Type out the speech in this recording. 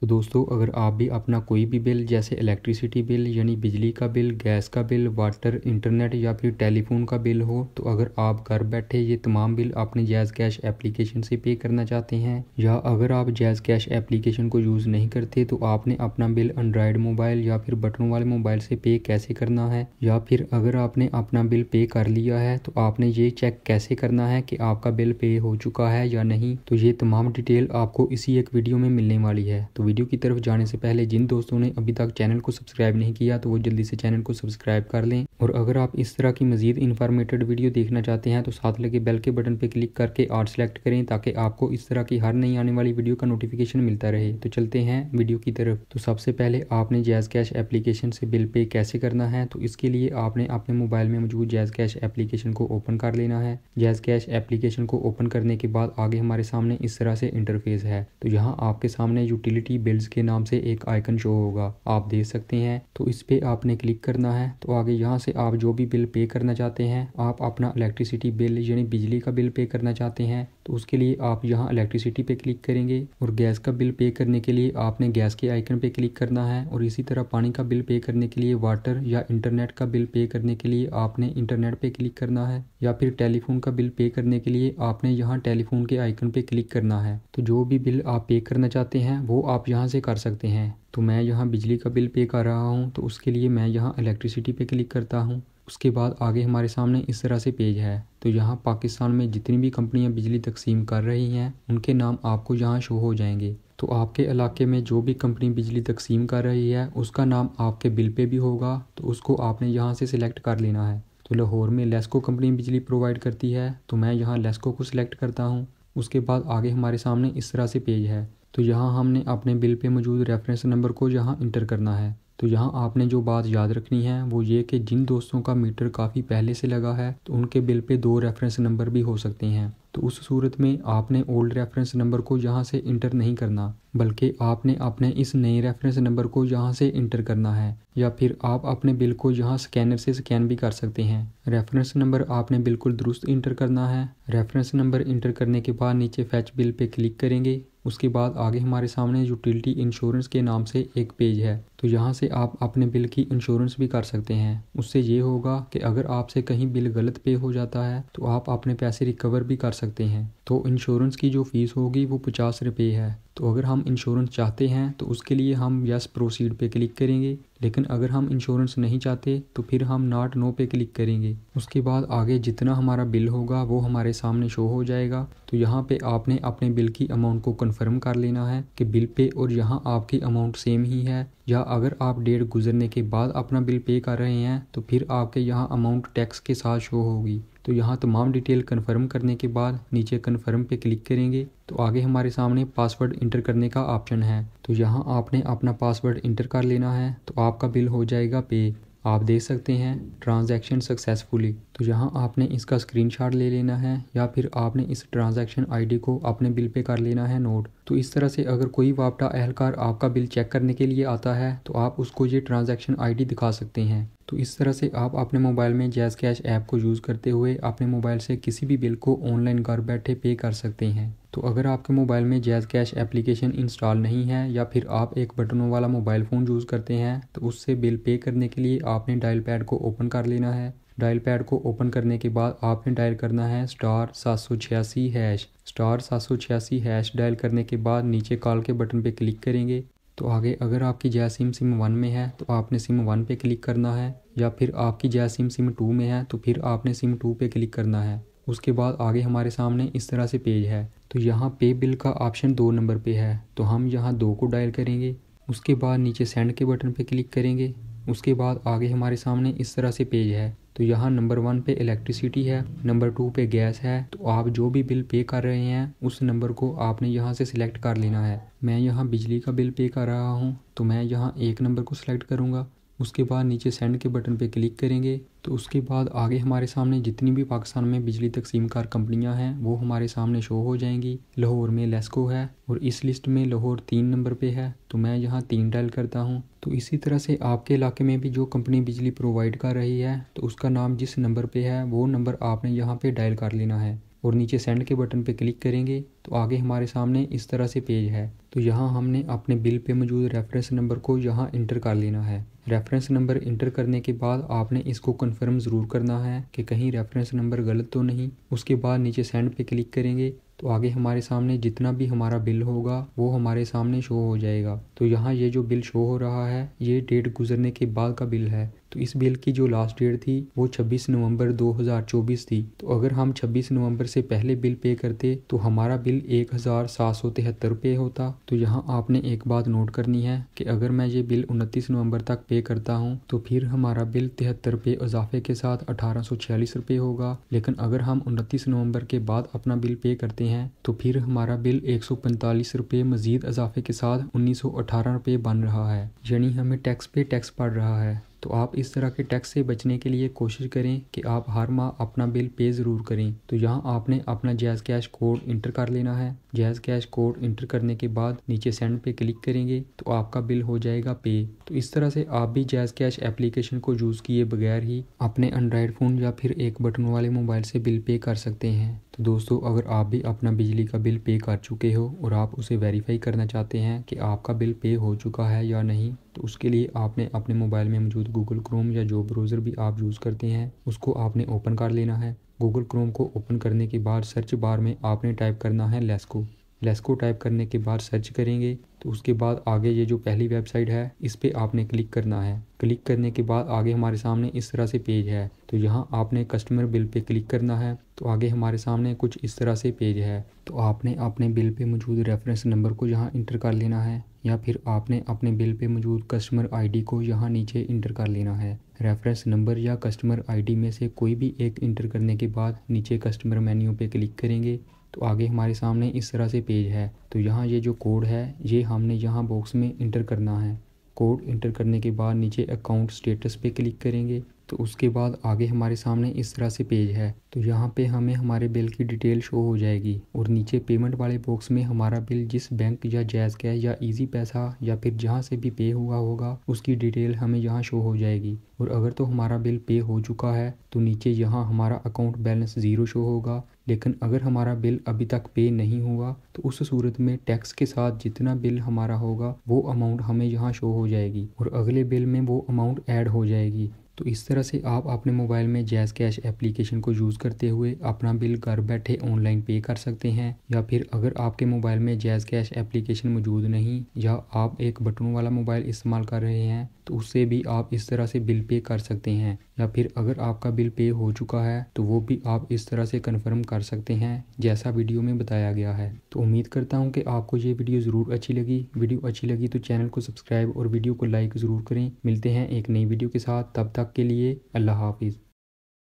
तो दोस्तों अगर आप भी अपना कोई भी बिल जैसे इलेक्ट्रिसिटी बिल यानी बिजली का बिल गैस का बिल वाटर इंटरनेट या फिर टेलीफोन का बिल हो तो अगर आप घर बैठे ये तमाम बिल अपने जैज़ कैश एप्लीकेशन से पे करना चाहते हैं या अगर आप जैज़ कैश एप्लीकेशन को यूज़ नहीं करते तो आपने अपना बिल एंड्रॉयड मोबाइल या फिर बटनों वाले मोबाइल से पे कैसे करना है या फिर अगर आपने अपना बिल पे कर लिया है तो आपने ये चेक कैसे करना है कि आपका बिल पे हो चुका है या नहीं तो ये तमाम डिटेल आपको इसी एक वीडियो में मिलने वाली है तो वीडियो की तरफ जाने से पहले जिन दोस्तों ने अभी तक चैनल को सब्सक्राइब नहीं किया तो वो जल्दी से चैनल को सब्सक्राइब कर लें और अगर आप इस तरह की मजीद इन्फॉर्मेटेड वीडियो देखना चाहते हैं तो साथ लगे बेल के बटन पर क्लिक करके आर्ट सेलेक्ट करें ताकि आपको इस तरह की हर नई आने वाली वीडियो का नोटिफिकेशन मिलता रहे तो चलते हैं वीडियो की तरफ तो सबसे पहले आपने जैज़ कैश एप्लीकेशन से बिल पे कैसे करना है तो इसके लिए आपने अपने मोबाइल में मौजूद जैज़ कैश एप्लीकेशन को ओपन कर लेना है जैज़ कैश एप्लीकेशन को ओपन करने के बाद आगे हमारे सामने इस तरह से इंटरफेस है तो यहाँ आपके सामने यूटिलिटी की बिल्स के नाम से एक आइकन शो होगा आप देख सकते हैं तो इस पर आपने क्लिक करना है तो आगे यहाँ से आप जो भी बिल पे करना चाहते हैं आप अपना इलेक्ट्रिसिटी बिल यानी बिजली का बिल पे करना चाहते हैं तो उसके लिए आप यहाँ इलेक्ट्रिसिटी पे क्लिक करेंगे और गैस का बिल पे करने के लिए आपने गैस के आइकन पे क्लिक करना है और इसी तरह पानी का बिल पे करने के लिए वाटर या इंटरनेट का बिल पे करने के लिए आपने इंटरनेट पे क्लिक करना है या फिर टेलीफोन का बिल पे करने के लिए आपने यहाँ टेलीफोन के आइकन पे क्लिक करना है तो जो भी बिल आप पे करना चाहते हैं वो आप यहाँ से कर सकते हैं तो मैं यहाँ बिजली का बिल पे कर रहा हूँ तो उसके लिए मैं यहाँ इलेक्ट्रिसिटी पे क्लिक करता हूँ उसके बाद आगे हमारे सामने इस तरह से पेज है तो यहाँ पाकिस्तान में जितनी भी कंपनियाँ बिजली तकसीम कर रही हैं उनके नाम आपको यहाँ शो हो जाएंगे तो आपके इलाके में जो भी कंपनी बिजली तकसीम कर रही है उसका नाम आपके बिल पे भी होगा तो उसको आपने यहाँ से सिलेक्ट कर लेना है तो लाहौर में लेस्को कंपनी बिजली प्रोवाइड करती है तो मैं यहाँ लेस्को को सिलेक्ट करता हूँ उसके बाद आगे हमारे सामने इस तरह से पेज है तो यहाँ हमने अपने बिल पे मौजूद रेफरेंस नंबर को यहाँ इंटर करना है तो यहाँ आपने जो बात याद रखनी है वो ये कि जिन दोस्तों का मीटर काफ़ी पहले से लगा है तो उनके बिल पे दो रेफरेंस नंबर भी हो सकते हैं तो उस सूरत में आपने ओल्ड रेफरेंस नंबर को यहाँ से इंटर नहीं करना बल्कि आपने अपने इस नए रेफरेंस नंबर को यहाँ से इंटर करना है या फिर आप अपने बिल को यहाँ स्कैनर से स्कैन भी कर सकते हैं रेफरेंस नंबर आपने बिल्कुल दुरुस्त इंटर करना है रेफरेंस नंबर इंटर करने के बाद नीचे फैच बिल पे क्लिक करेंगे उसके बाद आगे हमारे सामने यूटिलिटी इंश्योरेंस के नाम से एक पेज है तो यहाँ से आप अपने बिल की इंश्योरेंस भी कर सकते हैं उससे ये होगा कि अगर आपसे कहीं बिल गलत पे हो जाता है तो आप अपने पैसे रिकवर भी कर सकते हैं तो इंश्योरेंस की जो फ़ीस होगी वो पचास रुपये है तो अगर हम इंश्योरेंस चाहते हैं तो उसके लिए हम यस प्रोसीड पे क्लिक करेंगे लेकिन अगर हम इंश्योरेंस नहीं चाहते तो फिर हम नॉट नो पे क्लिक करेंगे उसके बाद आगे जितना हमारा बिल होगा वो हमारे सामने शो हो जाएगा तो यहाँ पे आपने अपने बिल की अमाउंट को कंफर्म कर लेना है कि बिल पे और यहाँ आपकी अमाउंट सेम ही है या अगर आप डेट गुजरने के बाद अपना बिल पे कर रहे हैं तो फिर आपके यहाँ अमाउंट टैक्स के साथ शो होगी तो यहाँ तमाम डिटेल कन्फर्म करने के बाद नीचे कन्फर्म पे क्लिक करेंगे तो आगे हमारे सामने पासवर्ड इंटर करने का ऑप्शन है तो यहाँ आपने अपना पासवर्ड इंटर कर लेना है तो आपका बिल हो जाएगा पे आप देख सकते हैं ट्रांजैक्शन सक्सेसफुली तो यहाँ आपने इसका स्क्रीनशॉट ले लेना है या फिर आपने इस ट्रांजैक्शन आईडी को अपने बिल पे कर लेना है नोट तो इस तरह से अगर कोई वापटा अहलकार आपका बिल चेक करने के लिए आता है तो आप उसको ये ट्रांजैक्शन आईडी दिखा सकते हैं तो इस तरह से आप अपने मोबाइल में जैज़ कैश ऐप को यूज़ करते हुए अपने मोबाइल से किसी भी बिल को ऑनलाइन घर बैठे पे कर सकते हैं तो अगर आपके मोबाइल में जैज़ कैश एप्लीकेशन इंस्टॉल नहीं है या फिर आप एक बटनों वाला मोबाइल फ़ोन यूज़ करते हैं तो उससे बिल पे करने के लिए आपने डायल पैड को ओपन कर लेना है डायल पैड को ओपन करने के बाद आपने डायल करना है स्टार सात सौ छियासी हैश स्टार सात सौ छियासी हैश डायल करने के बाद नीचे कॉल के बटन पे क्लिक करेंगे तो आगे अगर आपकी जय सिम सिम वन में है तो आपने सिम वन पे क्लिक करना है या फिर आपकी जय सिम सिम टू में है तो फिर आपने सिम टू पे क्लिक करना है उसके बाद आगे हमारे सामने इस तरह से पेज है तो यहाँ पे बिल का ऑप्शन दो नंबर पे है तो हम यहाँ दो को डायल करेंगे उसके बाद नीचे सेंड के बटन पे क्लिक करेंगे उसके बाद आगे हमारे सामने इस तरह से पेज है तो यहाँ नंबर वन पे इलेक्ट्रिसिटी है नंबर टू पे गैस है तो आप जो भी बिल पे कर रहे हैं उस नंबर को आपने यहाँ से सिलेक्ट कर लेना है मैं यहाँ बिजली का बिल पे कर रहा हूँ तो मैं यहाँ एक नंबर को सिलेक्ट करूँगा उसके बाद नीचे सेंड के बटन पे क्लिक करेंगे तो उसके बाद आगे हमारे सामने जितनी भी पाकिस्तान में बिजली तकसीम कार कंपनियां हैं वो हमारे सामने शो हो जाएंगी लाहौर में लेस्को है और इस लिस्ट में लाहौर तीन नंबर पे है तो मैं यहाँ तीन डायल करता हूँ तो इसी तरह से आपके इलाके में भी जो कंपनी बिजली प्रोवाइड कर रही है तो उसका नाम जिस नंबर पर है वो नंबर आपने यहाँ पर डायल कर लेना है और नीचे सेंड के बटन पे क्लिक करेंगे तो आगे हमारे सामने इस तरह से पेज है तो यहाँ हमने अपने बिल पे मौजूद रेफरेंस नंबर को यहाँ इंटर कर लेना है रेफरेंस नंबर इंटर करने के बाद आपने इसको कंफर्म ज़रूर करना है कि कहीं रेफरेंस नंबर गलत तो नहीं उसके बाद नीचे सेंड पे क्लिक करेंगे तो आगे हमारे सामने जितना भी हमारा बिल होगा वो हमारे सामने शो हो जाएगा तो यहाँ ये जो बिल शो हो रहा है ये डेट गुजरने के बाद का बिल है तो इस बिल की जो लास्ट डेट थी वो 26 नवंबर 2024 थी तो अगर हम 26 नवंबर से पहले बिल पे करते तो हमारा बिल एक हज़ार सात सौ तिहत्तर रुपये होता तो यहाँ आपने एक बात नोट करनी है कि अगर मैं ये बिल उनतीस नवंबर तक पे करता हूँ तो फिर हमारा बिल तिहत्तर रुपये इजाफे के साथ अठारह सौ छियालीस रुपये होगा लेकिन अगर हम उनतीस नवंबर के बाद अपना बिल पे करते हैं तो फिर हमारा बिल एक सौ पैंतालीस रुपये मजीद इजाफे के साथ उन्नीस सौ अठारह रुपये बन रहा है यानी हमें टैक्स पे टैक्स पड़ रहा है तो आप इस तरह के टैक्स से बचने के लिए कोशिश करें कि आप हर माह अपना बिल पे ज़रूर करें तो यहाँ आपने अपना जैज़ कैश कोड इंटर कर लेना है जैज़ कैश कोड इंटर करने के बाद नीचे सेंड पे क्लिक करेंगे तो आपका बिल हो जाएगा पे तो इस तरह से आप भी जैज़ कैश एप्लीकेशन को यूज़ किए बगैर ही अपने एंड्रॉयड फ़ोन या फिर एक बटन वाले मोबाइल से बिल पे कर सकते हैं तो दोस्तों अगर आप भी अपना बिजली का बिल पे कर चुके हो और आप उसे वेरीफाई करना चाहते हैं कि आपका बिल पे हो चुका है या नहीं तो उसके लिए आपने अपने मोबाइल में मौजूद गूगल क्रोम या जो ब्राउज़र भी आप यूज़ करते हैं उसको आपने ओपन कर लेना है गूगल क्रोम को ओपन करने के बाद सर्च बार में आपने टाइप करना है लेस्को लेस्को टाइप करने के बाद सर्च करेंगे तो उसके बाद आगे ये जो पहली वेबसाइट है इस पर आपने क्लिक करना है क्लिक करने के बाद आगे हमारे सामने इस तरह से पेज है तो यहाँ आपने कस्टमर बिल पे क्लिक करना है तो आगे हमारे सामने कुछ इस तरह से पेज है तो आपने अपने बिल पे मौजूद रेफरेंस नंबर को यहाँ इंटर कर लेना है या फिर आपने अपने बिल पे मौजूद कस्टमर आईडी को यहाँ नीचे इंटर कर लेना है रेफरेंस नंबर या कस्टमर आईडी में से कोई भी एक इंटर करने के बाद नीचे कस्टमर मेन्यू पे क्लिक करेंगे तो आगे हमारे सामने इस तरह से पेज है तो यहाँ ये जो कोड है ये हमने यहाँ बॉक्स में इंटर करना है कोड इंटर करने के बाद नीचे अकाउंट स्टेटस पे क्लिक करेंगे तो उसके बाद आगे हमारे सामने इस तरह से पेज है तो यहाँ पे हमें हमारे बिल की डिटेल शो हो जाएगी और नीचे पेमेंट वाले बॉक्स में हमारा बिल जिस बैंक या जैज़ कैश या इजी पैसा या फिर जहाँ से भी पे हुआ होगा उसकी डिटेल हमें यहाँ शो हो जाएगी और अगर तो हमारा बिल पे हो चुका है तो नीचे यहाँ हमारा अकाउंट बैलेंस ज़ीरो शो होगा लेकिन अगर हमारा बिल अभी तक पे नहीं हुआ तो उस सूरत में टैक्स के साथ जितना बिल हमारा होगा वो अमाउंट हमें यहाँ शो हो जाएगी और अगले बिल में वो अमाउंट ऐड हो जाएगी तो इस तरह से आप अपने मोबाइल में जैज़ कैश एप्लीकेशन को यूज़ करते हुए अपना बिल घर बैठे ऑनलाइन पे कर सकते हैं या फिर अगर आपके मोबाइल में जैज़ कैश एप्लीकेशन मौजूद नहीं या आप एक बटनों वाला मोबाइल इस्तेमाल कर रहे हैं तो उससे भी आप इस तरह से बिल पे कर सकते हैं या फिर अगर आपका बिल पे हो चुका है तो वो भी आप इस तरह से कंफर्म कर सकते हैं जैसा वीडियो में बताया गया है तो उम्मीद करता हूँ कि आपको ये वीडियो ज़रूर अच्छी लगी वीडियो अच्छी लगी तो चैनल को सब्सक्राइब और वीडियो को लाइक ज़रूर करें मिलते हैं एक नई वीडियो के साथ तब तक के लिए अल्लाह हाफिज़